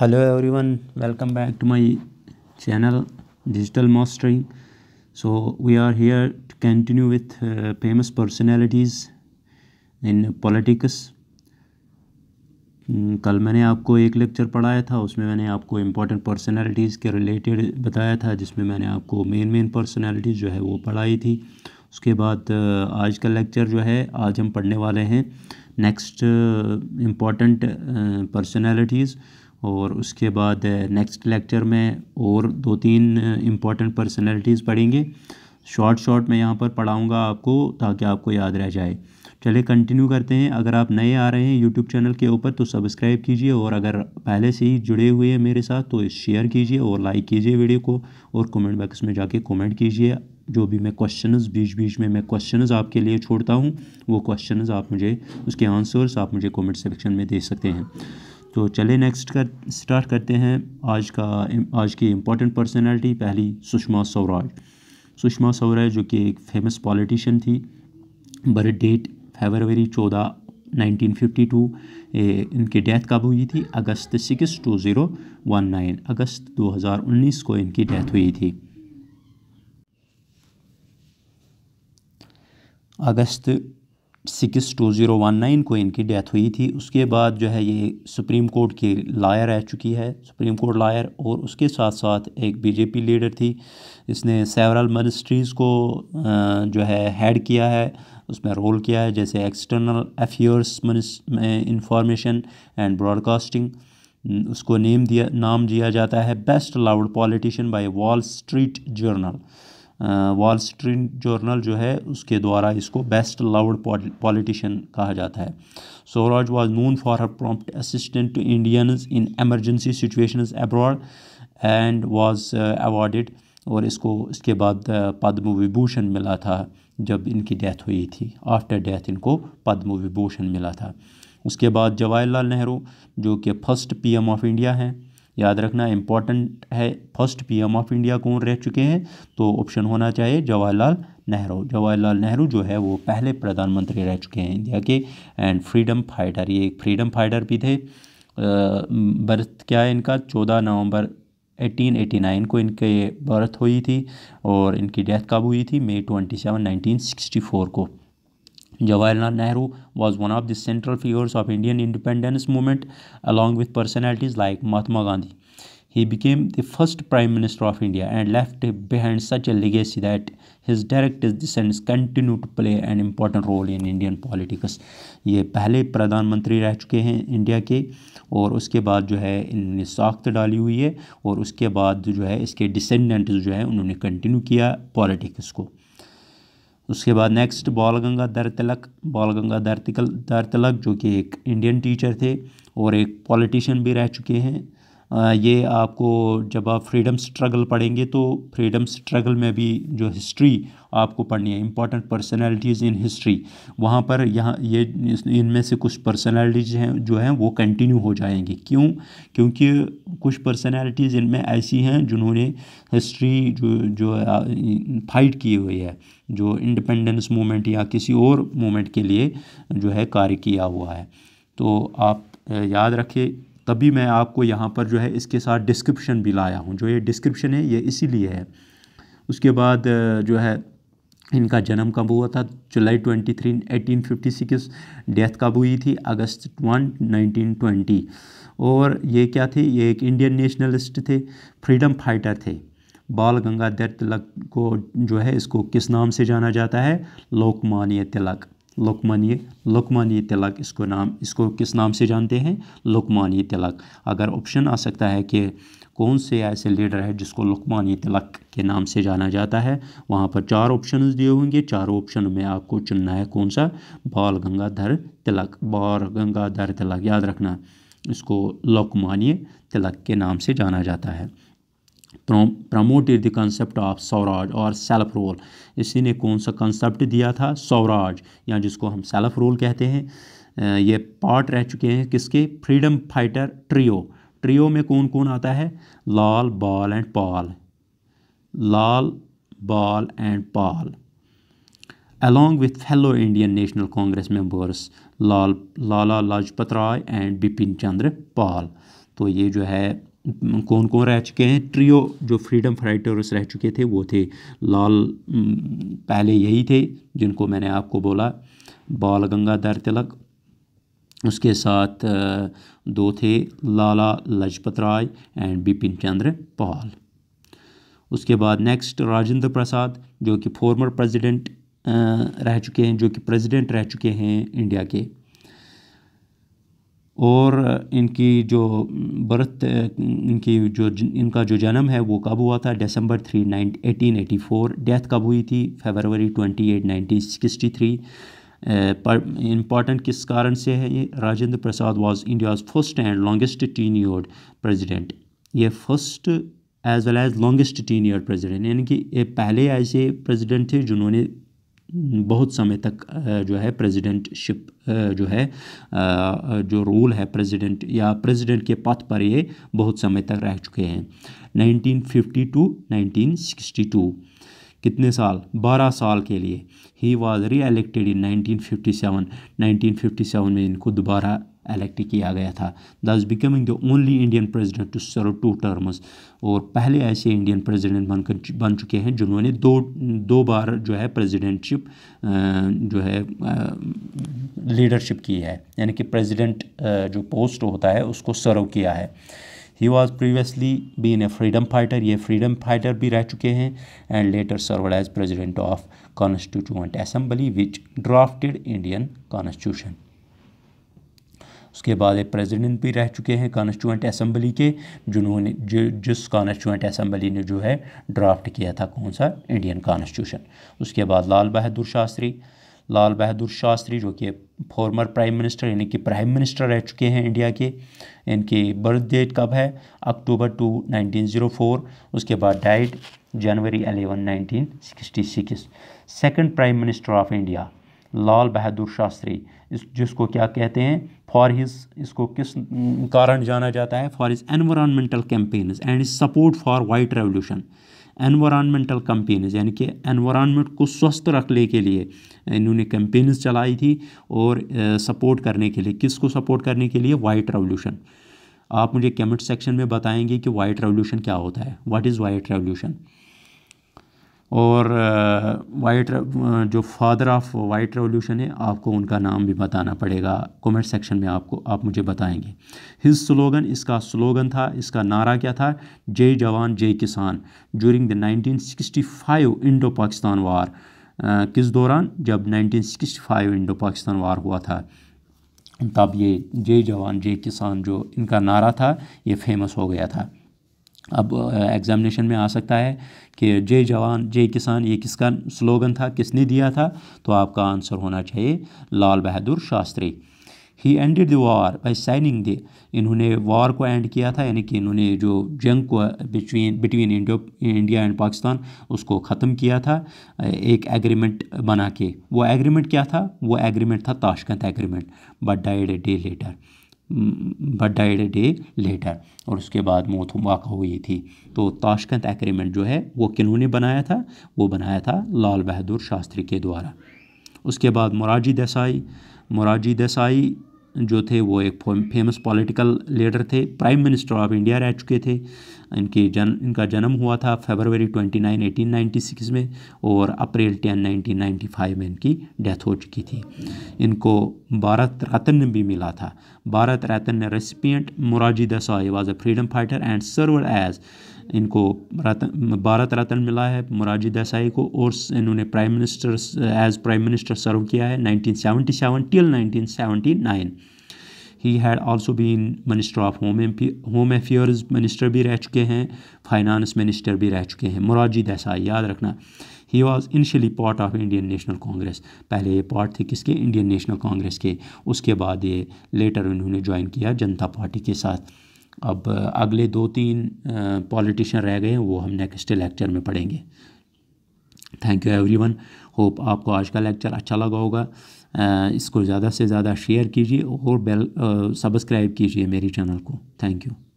Hello everyone welcome back to my channel digital mastering so we are here to continue with famous personalities in politics कल मैंने आपको एक lecture पढ़ाया था उसमें मैंने आपको इम्पोर्टेंट पर्सनालिटीज़ के रिलेटेड बताया था जिसमें मैंने आपको मेन मेन पर्सनालिटीज़ जो है वो पढ़ाई थी उसके बाद uh, आज का लेक्चर जो है आज हम पढ़ने वाले हैं नेक्स्ट इम्पॉर्टेंट पर्सनैलिटीज़ और उसके बाद नेक्स्ट uh, लेक्चर में और दो तीन इम्पॉर्टेंट पर्सनैलिटीज़ पढ़ेंगे शॉर्ट शॉर्ट मैं यहाँ पर पढ़ाऊँगा आपको ताकि आपको याद रह जाए चले कंटिन्यू करते हैं अगर आप नए आ रहे हैं यूट्यूब चैनल के ऊपर तो सब्सक्राइब कीजिए और अगर पहले से ही जुड़े हुए हैं मेरे साथ तो शेयर कीजिए और लाइक कीजिए वीडियो को और कमेंट बॉक्स में जाके कमेंट कीजिए जो भी मैं क्वेश्चंस बीच बीच में मैं क्वेश्चंस आपके लिए छोड़ता हूँ वो क्वेश्चन आप मुझे उसके आंसर्स आप मुझे कॉमेंट सेक्शन में दे सकते हैं तो चले नेक्स्ट कर स्टार्ट करते हैं आज का आज की इम्पोर्टेंट पर्सनैलिटी पहली सुषमा स्वराज सुषमा स्वराज जो कि एक फेमस पॉलिटिशियन थी बर्थ डेट फेबरवरी चौदह 1952 ए, इनकी डेथ कब हुई थी August six two zero one nine अगस्त 2019 को इनकी डेथ हुई थी August six two zero one nine को इनकी डेथ हुई थी उसके बाद जो है ये सुप्रीम कोर्ट की लायर रह चुकी है सुप्रीम कोर्ट लायर और उसके साथ साथ एक बीजेपी लीडर थी इसने सेवरल मिनिस्ट्रीज़ को जो है हेड किया है उसमें रोल किया है जैसे external affairs information and broadcasting उसको नेम दिया नाम दिया जाता है best loved politician by Wall Street Journal Wall Street Journal जो है उसके द्वारा इसको बेस्ट लाउड पॉलिटिशियन कहा जाता है Swaraj was known for her prompt assistant to Indians in emergency situations abroad and was awarded और इसको इसके बाद uh, पद्म विभूषण मिला था जब इनकी डेथ हुई थी आफ्टर डेथ इनको पद्म विभूषण मिला था उसके बाद जवाहरलाल नेहरू जो कि फर्स्ट पीएम ऑफ इंडिया हैं याद रखना इम्पॉर्टेंट है फर्स्ट पी ऑफ इंडिया कौन रह चुके हैं तो ऑप्शन होना चाहिए जवाहरलाल नेहरू जवाहरलाल नेहरू जो है वो पहले प्रधानमंत्री रह चुके हैं इंडिया के एंड फ्रीडम फाइटर ये एक फ्रीडम फाइटर भी थे बर्थ क्या है इनका चौदह नवंबर 1889 को इनके बर्थ हुई थी और इनकी डेथ कब हुई थी मई 27 1964 को Jawaharlal Nehru was one of the central figures of Indian independence movement along with personalities like Mahatma Gandhi. He became the first Prime Minister of India and left behind such a legacy that his direct descendants continue to play an important role in Indian politics. ये पहले प्रधानमंत्री रह चुके हैं India के और उसके बाद जो है इन्होंने साख्त डाली हुई है और उसके बाद जो है इसके डिसेंडेंट्स जो है उन्होंने कंटिन्यू किया पॉलिटिक्स को उसके बाद नेक्स्ट बाल गंगाधर तिलक बाल गंगाधर दर तिलक जो कि एक इंडियन टीचर थे और एक पॉलिटिशियन भी रह चुके हैं ये आपको जब आप फ्रीडम स्ट्रगल पढ़ेंगे तो फ्रीडम स्ट्रगल में भी जो हिस्ट्री आपको पढ़नी है इंपॉर्टेंट पर्सनैलिटीज़ इन हिस्ट्री वहाँ पर यहाँ ये इनमें से कुछ पर्सनैलिटीज़ हैं जो हैं वो कंटिन्यू हो जाएंगी क्यों क्योंकि कुछ पर्सनैलिटीज़ इनमें ऐसी हैं जिन्होंने हिस्ट्री जो जो फाइट की हुई है जो इंडिपेंडेंस मूवमेंट या किसी और मूवमेंट के लिए जो है कार्य किया हुआ है तो आप याद रखें तभी मैं आपको यहाँ पर जो है इसके साथ डिस्क्रिप्शन भी लाया हूँ जो ये डिस्क्रिप्शन है ये इसीलिए है उसके बाद जो है इनका जन्म कब हुआ था जुलाई 23 1856 डेथ कब हुई थी अगस्त 1 1920 और ये क्या थे ये एक इंडियन नेशनलिस्ट थे फ्रीडम फाइटर थे बाल गंगाधर तिलक को जो है इसको किस नाम से जाना जाता है लोकमान्य तिलक लोकमान्य लोकमान्य तिलक इसको नाम इसको किस नाम से जानते हैं लोकमान्य तिलक अगर ऑप्शन आ सकता है कि कौन से ऐसे लीडर है जिसको लोकमान्य तिलक के नाम से जाना जाता है वहाँ पर चार ऑप्शन दिए होंगे चारों ऑप्शन में आपको चुनना है कौन सा बाल गंगाधर तिलक बाल गंगाधर तिलक याद रखना इसको लोकमान्य तिलक के नाम से जाना जाता है तो promoted the concept of Swaraj और सेल्फ रोल इसी ने कौन सा कंसेप्ट दिया था स्वराज या जिसको हम सेल्फ रोल कहते हैं ये पार्ट रह चुके हैं किसके फ्रीडम फाइटर ट्रियो ट्रियो में कौन कौन आता है Lal Bal and Pal Lal Bal and Pal along with fellow Indian National Congress members Lal Lala Lajpat Rai and Bipin Chandra Pal तो ये जो है कौन कौन रह चुके हैं ट्रियो जो फ्रीडम फाइटर्स रह चुके थे वो थे लाल पहले यही थे जिनको मैंने आपको बोला बाल गंगाधर तिलक उसके साथ दो थे लाला लजपत राय एंड बिपिन चंद्र पाल उसके बाद नेक्स्ट राजेंद्र प्रसाद जो कि फॉर्मर प्रेसिडेंट रह चुके हैं जो कि प्रेसिडेंट रह चुके हैं इंडिया के और इनकी जो बर्थ इनकी जो इनका जो जन्म है वो कब हुआ था December three nine eighteen eighty four death कब हुई थी February twenty eight nineteen sixty three important किस कारण से है ये Rajendra Prasad was India's first and longest teen president ये first as well as longest teen president यानी कि ये पहले ऐसे प्रेसिडेंट थे जिन्होंने बहुत समय तक जो है प्रेसिडेंटशिप जो है जो रोल है प्रेसिडेंट या प्रेसिडेंट के पथ पर ये बहुत समय तक रह चुके हैं 1952 टू 1962 कितने साल 12 साल के लिए ही वॉज री एलेक्टेड इन 1957 1957 में इनको दोबारा इलेक्ट किया गया था दस becoming the only Indian president to serve two terms और पहले ऐसे इंडियन प्रेसिडेंट बनकर बन चुके हैं जिन्होंने दो दो बार जो है प्रेसिडेंटशिप जो है लीडरशिप की है यानी कि प्रेसिडेंट जो पोस्ट होता है उसको सर्व किया है he was previously been a freedom fighter ये फ्रीडम फाइटर भी रह चुके हैं and later served as president of constituent assembly which drafted Indian constitution उसके बाद एक प्रेसिडेंट भी रह चुके हैं कॉन्स्टिट्यूंट असम्बली के जिन्होंने जि, जिस कॉन्स्टिट्यूंट असम्बली ने जो है ड्राफ्ट किया था कौन सा इंडियन कॉन्स्टिट्यूशन उसके बाद लाल बहादुर शास्त्री लाल बहादुर शास्त्री जो कि फॉर्मर प्राइम मिनिस्टर यानी कि प्राइम मिनिस्टर रह चुके हैं इंडिया के इनकी बर्थ डेट कब है अक्टूबर टू 1904 उसके बाद died January 11 1966 second prime minister of India Lal Bahadur Shastri इस जिसको क्या कहते हैं फॉर हिज इसको किस कारण जाना जाता है for his environmental campaigns and support for white revolution environmental campaigns यानी कि एनवायरमेंट को स्वस्थ रखने के लिए इन्होंने कैंपेन्स चलाई थी और सपोर्ट करने के लिए किसको सपोर्ट करने के लिए वाइट रेवोल्यूशन आप मुझे कमेंट सेक्शन में बताएंगे कि वाइट रेवोल्यूशन क्या होता है व्हाट इज़ वाइट रेवोल्यूशन और वाइट जो फादर ऑफ वाइट रेवोल्यूशन है आपको उनका नाम भी बताना पड़ेगा कमेंट सेक्शन में आपको आप मुझे बताएंगे हिज स्लोगन इसका स्लोगन था इसका नारा क्या था जय जवान जय किसान during the 1965 Indo Pakistan war किस दौरान जब 1965 इंडो पाकिस्तान वार हुआ था तब ये जय जवान जय किसान जो इनका नारा था ये फेमस हो गया था अब एग्ज़ामिनेशन में आ सकता है कि जय जवान जय किसान ये किसका स्लोगन था किसने दिया था तो आपका आंसर होना चाहिए Lal Bahadur Shastri he ended the war by signing the इन्होंने वॉर को एंड किया था यानी कि इन्होंने जो जंग को between between Indo India and Pakistan उसको ख़त्म किया था एक एग्रीमेंट बना के वो एग्रीमेंट क्या था वो एग्रीमेंट था Tashkent agreement but died a day later but died day later और उसके बाद मौत वाक़ हुई थी तो ताशकंद एग्रीमेंट जो है वो किन्होंने बनाया था वो बनाया था लाल बहादुर शास्त्री के द्वारा उसके बाद मोराजी देसाई मोराजी देसाई जो थे वो एक फेमस पॉलिटिकल लीडर थे प्राइम मिनिस्टर ऑफ इंडिया रह चुके थे इनकी जन इनका जन्म हुआ था फरवरी 29 1896 में और अप्रैल 10 1995 में इनकी डेथ हो चुकी थी इनको भारत रत्न भी मिला था Bharat Ratna recipient Morarji Desai was a freedom fighter and serve as इनको भारत रत्न मिला है मुराजी देसाई को और इन्होंने prime minister as prime minister serve किया है 1977 till 1979 he had also been minister of home home affairs minister भी रह चुके हैं फाइनेंस मिनिस्टर भी रह चुके हैं मुराजी देसाई याद रखना he was initially part of Indian National Congress पहले ये पार्ट थे किसके इंडियन नेशनल कांग्रेस के उसके बाद ये लेटर इन्होंने ज्वाइन किया जनता पार्टी के साथ अब अगले दो तीन पॉलिटिशियन रह गए हैं वो हम नेक्स्ट लेक्चर में पढ़ेंगे थैंक यू एवरीवन होप आपको आज का लेक्चर अच्छा लगा होगा इसको ज़्यादा से ज़्यादा शेयर कीजिए और बेल सब्सक्राइब कीजिए मेरी चैनल को थैंक यू